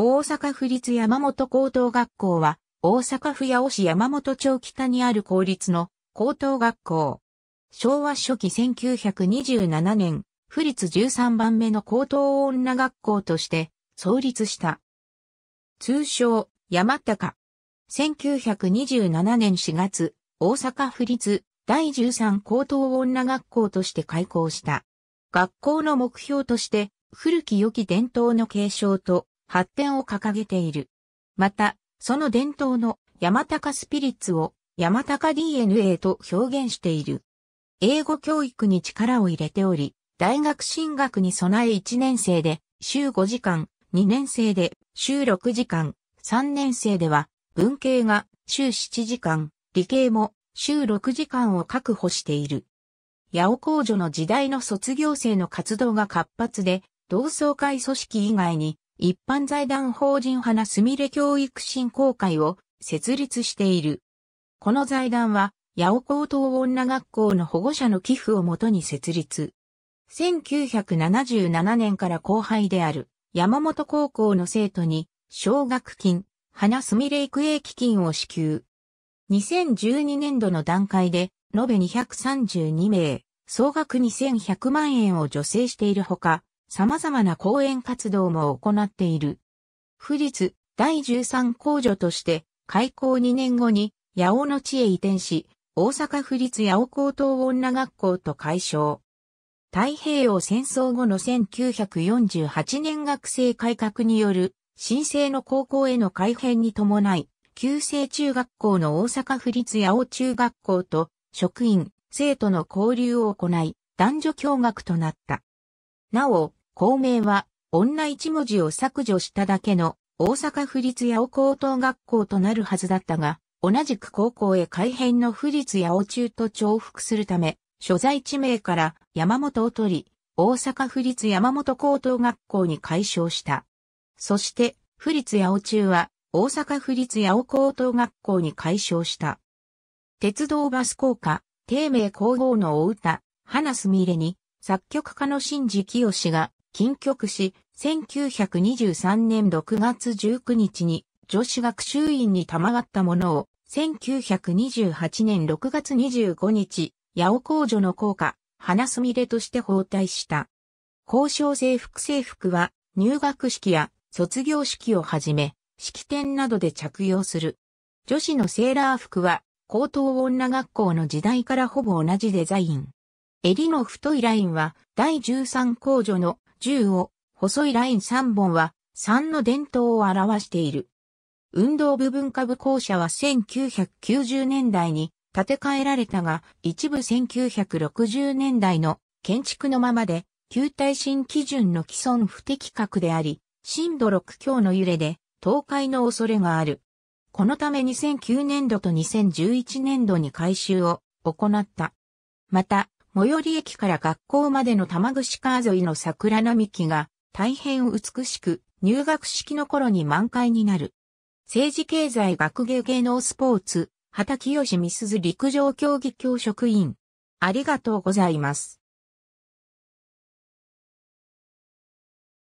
大阪府立山本高等学校は、大阪府八尾市山本町北にある公立の高等学校。昭和初期1927年、府立13番目の高等女学校として創立した。通称、山高。1927年4月、大阪府立第13高等女学校として開校した。学校の目標として、古き良き伝統の継承と発展を掲げている。また、その伝統の山高スピリッツを山高 DNA と表現している。英語教育に力を入れており、大学進学に備え1年生で週5時間、2年生で週6時間、3年生では文系が週7時間、理系も週6時間を確保している。八尾工女の時代の卒業生の活動が活発で、同窓会組織以外に一般財団法人花すみれ教育振興会を設立している。この財団は、八尾高等女学校の保護者の寄付をもとに設立。1977年から後輩である山本高校の生徒に奨学金、花すみれ育英基金を支給。2012年度の段階で延べ232名、総額2100万円を助成しているほか、様々な講演活動も行っている。府立第13工場として開校2年後に八尾の地へ移転し、大阪府立八尾高等女学校と改称。太平洋戦争後の1948年学生改革による新生の高校への改編に伴い、旧制中学校の大阪府立八尾中学校と職員、生徒の交流を行い、男女共学となった。なお、校名は、女一文字を削除しただけの、大阪府立八尾高等学校となるはずだったが、同じく高校へ改編の府立八尾中と重複するため、所在地名から山本を取り、大阪府立山本高等学校に改称した。そして、府立八尾中は大阪府立八尾高等学校に改称した。鉄道バス効果、低名皇后のお歌、花すみれに、作曲家の新次清が近曲し、1923年6月19日に女子学習院に賜ったものを、1928年6月25日、八尾公女の効果、花すみれとして包帯した。交渉制服制服は、入学式や卒業式をはじめ、式典などで着用する。女子のセーラー服は、高等女学校の時代からほぼ同じデザイン。襟の太いラインは、第13公女の10を、細いライン3本は、3の伝統を表している。運動部分下部校舎は1990年代に建て替えられたが、一部1960年代の建築のままで、旧耐震基準の既存不適格であり、震度6強の揺れで倒壊の恐れがある。このため2009年度と2011年度に改修を行った。また、最寄り駅から学校までの玉串川沿いの桜並木が大変美しく入学式の頃に満開になる。政治経済学芸芸能スポーツ、畑清美鈴陸上競技教職員。ありがとうございます。